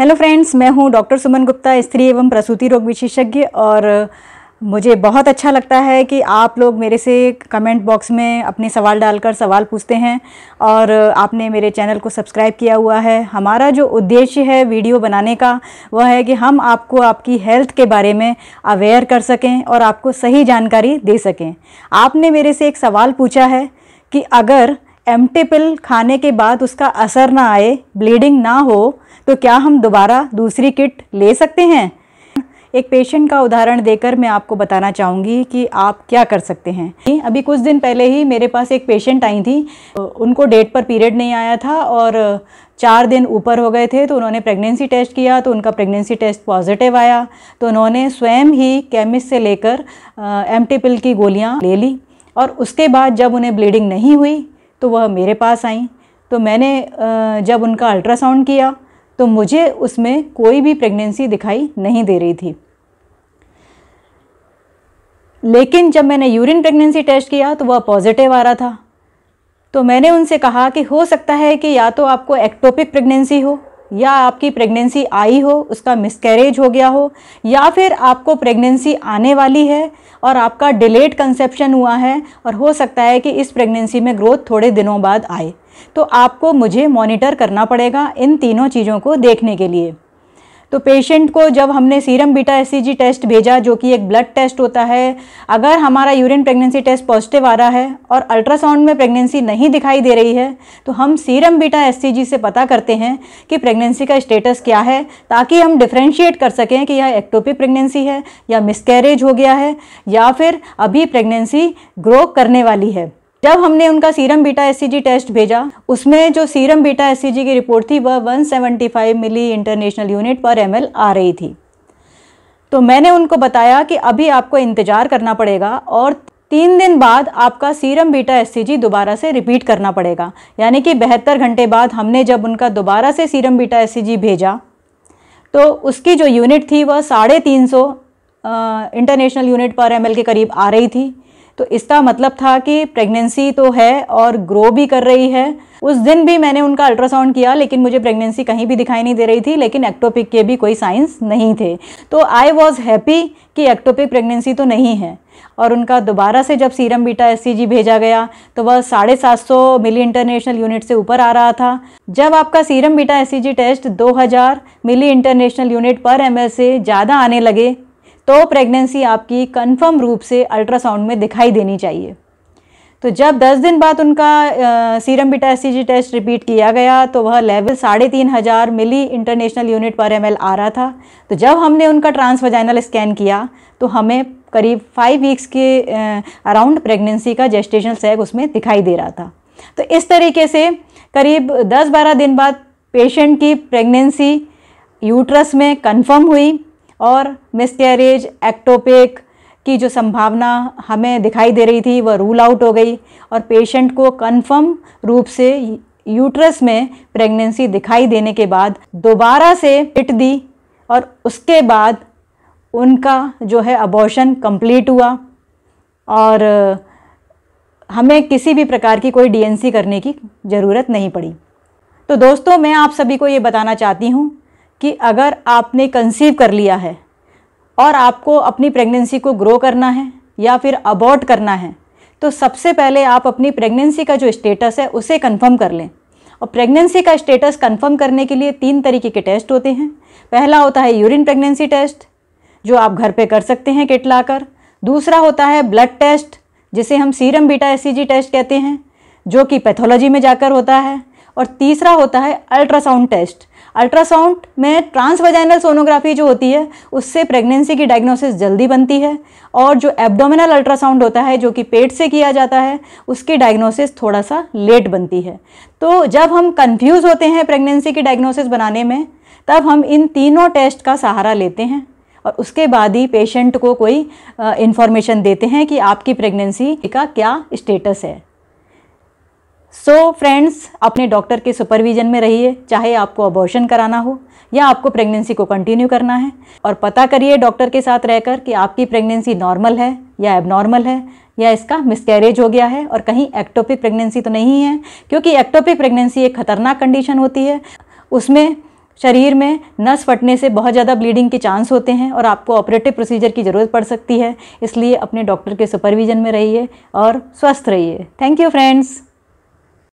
hello friends मैं हूं doctor सुमन गुप्ता स्त्री एवं प्रसूति रोग विशेषज्ञ और मुझे बहुत अच्छा लगता है कि आप लोग मेरे से कमेंट बॉक्स में अपने सवाल डालकर सवाल पूछते हैं और आपने मेरे चैनल को सब्सक्राइब किया हुआ है हमारा जो उद्देश्य है वीडियो बनाने का वह है कि हम आपको आपकी हेल्थ के बारे में अवेयर कर सकें और आपको सही जानकारी दे सकें आपने मेरे से एक सवाल पूछा है कि अगर एम पिल खाने के बाद उसका असर ना आए ब्लीडिंग ना हो तो क्या हम दोबारा दूसरी किट ले सकते हैं एक पेशेंट का उदाहरण देकर मैं आपको बताना चाहूँगी कि आप क्या कर सकते हैं अभी कुछ दिन पहले ही मेरे पास एक पेशेंट आई थी उनको डेट पर पीरियड नहीं आया था और चार दिन ऊपर हो गए थे तो उन्होंने प्रेगनेंसी टेस्ट किया तो उनका प्रेगनेंसी टेस्ट पॉजिटिव आया तो उन्होंने स्वयं ही केमिस्ट से लेकर एम पिल की गोलियाँ ले ली और उसके बाद जब उन्हें ब्लीडिंग नहीं हुई तो वह मेरे पास आई तो मैंने जब उनका अल्ट्रासाउंड किया तो मुझे उसमें कोई भी प्रेगनेंसी दिखाई नहीं दे रही थी लेकिन जब मैंने यूरिन प्रेगनेंसी टेस्ट किया तो वह पॉजिटिव आ रहा था तो मैंने उनसे कहा कि हो सकता है कि या तो आपको एक्टोपिक प्रेगनेंसी हो या आपकी प्रेगनेंसी आई हो उसका मिसकैरेज हो गया हो या फिर आपको प्रेगनेंसी आने वाली है और आपका डिलेड कंसेप्शन हुआ है और हो सकता है कि इस प्रेगनेंसी में ग्रोथ थोड़े दिनों बाद आए तो आपको मुझे मॉनिटर करना पड़ेगा इन तीनों चीज़ों को देखने के लिए तो पेशेंट को जब हमने सीरम बीटा एस टेस्ट भेजा जो कि एक ब्लड टेस्ट होता है अगर हमारा यूरिन प्रेगनेंसी टेस्ट पॉजिटिव आ रहा है और अल्ट्रासाउंड में प्रेगनेंसी नहीं दिखाई दे रही है तो हम सीरम बीटा एस से पता करते हैं कि प्रेगनेंसी का स्टेटस क्या है ताकि हम डिफ्रेंशिएट कर सकें कि यह एक्टोपिक प्रेगनेंसी है या मिसकैरेज हो गया है या फिर अभी प्रेगनेंसी ग्रो करने वाली है जब हमने उनका सीरम बीटा एस टेस्ट भेजा उसमें जो सीरम बीटा एस की रिपोर्ट थी वह 175 milli international unit per M आ रही थी तो मैंने उनको बताया कि अभी आपको इंतज़ार करना पड़ेगा और तीन दिन बाद आपका सीरम बीटा एस दोबारा से रिपीट करना पड़ेगा यानी कि बहत्तर घंटे बाद हमने जब उनका दोबारा से सीरम बीटा एस भेजा तो उसकी जो यूनिट थी वह साढ़े तीन सौ इंटरनेशनल यूनिट पर एम के करीब आ रही थी तो इसका मतलब था कि प्रेगनेंसी तो है और ग्रो भी कर रही है उस दिन भी मैंने उनका अल्ट्रासाउंड किया लेकिन मुझे प्रेगनेंसी कहीं भी दिखाई नहीं दे रही थी लेकिन एक्टोपिक के भी कोई साइंस नहीं थे तो आई वॉज़ हैप्पी कि एक्टोपिक प्रेगनेंसी तो नहीं है और उनका दोबारा से जब सीरम बीटा एस भेजा गया तो वह साढ़े सात सौ मिली इंटरनेशनल यूनिट से ऊपर आ रहा था जब आपका serum beta S test 2000 milli international unit per M से ज़्यादा आने लगे तो प्रेगनेंसी आपकी कन्फर्म रूप से अल्ट्रासाउंड में दिखाई देनी चाहिए तो जब 10 दिन बाद उनका serum beta S test repeat किया गया तो वह लेवल साढ़े तीन हज़ार milli international unit per M आ रहा था तो जब हमने उनका ट्रांसवजाइनल स्कैन किया तो हमें करीब फाइव वीक्स के अराउंड प्रेगनेंसी का जेस्टेशनल सैग उसमें दिखाई दे रहा था तो इस तरीके से करीब 10-12 दिन बाद पेशेंट की प्रेगनेंसी यूट्रस में कंफर्म हुई और मिसकैरेज एक्टोपिक की जो संभावना हमें दिखाई दे रही थी वह रूल आउट हो गई और पेशेंट को कन्फर्म रूप से यूट्रस में प्रेगनेंसी दिखाई देने के बाद दोबारा से पिट दी और उसके बाद उनका जो है अबॉर्शन कंप्लीट हुआ और हमें किसी भी प्रकार की कोई डीएनसी करने की ज़रूरत नहीं पड़ी तो दोस्तों मैं आप सभी को ये बताना चाहती हूँ कि अगर आपने कंसीव कर लिया है और आपको अपनी प्रेगनेंसी को ग्रो करना है या फिर अबॉर्ट करना है तो सबसे पहले आप अपनी प्रेगनेंसी का जो स्टेटस है उसे कंफर्म कर लें और प्रेगनेंसी का स्टेटस कंफर्म करने के लिए तीन तरीके के टेस्ट होते हैं पहला होता है यूरिन प्रेगनेंसी टेस्ट जो आप घर पे कर सकते हैं किट लाकर दूसरा होता है ब्लड टेस्ट जिसे हम सीरम बीटा एस टेस्ट कहते हैं जो कि पैथोलॉजी में जाकर होता है और तीसरा होता है अल्ट्रासाउंड टेस्ट अल्ट्रासाउंड में वजाइनल सोनोग्राफी जो होती है उससे प्रेगनेंसी की डायग्नोसिस जल्दी बनती है और जो एब्डोमिनल अल्ट्रासाउंड होता है जो कि पेट से किया जाता है उसकी डायग्नोसिस थोड़ा सा लेट बनती है तो जब हम कंफ्यूज होते हैं प्रेगनेंसी की डायग्नोसिस बनाने में तब हम इन तीनों टेस्ट का सहारा लेते हैं और उसके बाद ही पेशेंट को कोई इन्फॉर्मेशन देते हैं कि आपकी प्रेगनेंसी का क्या स्टेटस है सो so, फ्रेंड्स अपने डॉक्टर के सुपरविजन में रहिए चाहे आपको अबॉर्शन कराना हो या आपको प्रेगनेंसी को कंटिन्यू करना है और पता करिए डॉक्टर के साथ रहकर कि आपकी प्रेगनेंसी नॉर्मल है या एबनॉर्मल है या इसका मिसकैरेज हो गया है और कहीं एक्टोपिक प्रेगनेंसी तो नहीं है क्योंकि एक्टोपिक प्रेगनेंसी एक खतरनाक कंडीशन होती है उसमें शरीर में नस फटने से बहुत ज़्यादा ब्लीडिंग के चांस होते हैं और आपको ऑपरेटिव प्रोसीजर की ज़रूरत पड़ सकती है इसलिए अपने डॉक्टर के सुपरविजन में रहिए और स्वस्थ रहिए थैंक यू फ्रेंड्स